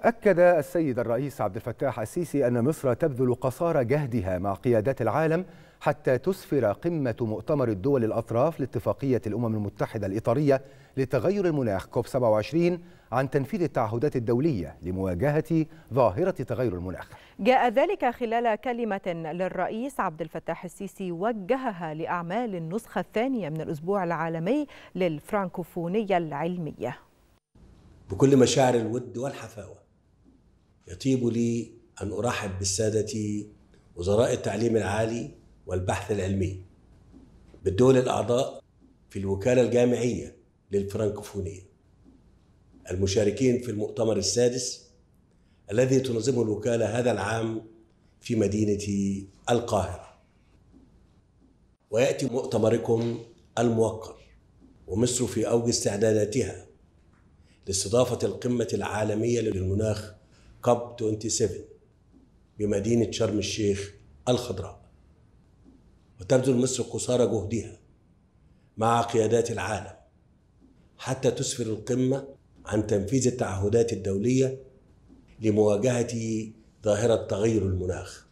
أكد السيد الرئيس عبد الفتاح السيسي أن مصر تبذل قصارى جهدها مع قيادات العالم حتى تسفر قمة مؤتمر الدول الأطراف لاتفاقية الأمم المتحدة الإطارية لتغير المناخ كوب 27 عن تنفيذ التعهدات الدولية لمواجهة ظاهرة تغير المناخ جاء ذلك خلال كلمة للرئيس عبد الفتاح السيسي وجهها لأعمال النسخة الثانية من الأسبوع العالمي للفرانكوفونية العلمية بكل مشاعر الود والحفاوة يطيب لي أن أرحب بالسادة وزراء التعليم العالي والبحث العلمي بالدول الأعضاء في الوكالة الجامعية للفرنكفونية المشاركين في المؤتمر السادس الذي تنظمه الوكالة هذا العام في مدينة القاهرة ويأتي مؤتمركم الموقر ومصر في أوج استعداداتها لاستضافة القمة العالمية للمناخ كاب 27 بمدينة شرم الشيخ الخضراء وتبذل مصر قصارى جهدها مع قيادات العالم حتى تسفر القمة عن تنفيذ التعهدات الدولية لمواجهة ظاهرة تغير المناخ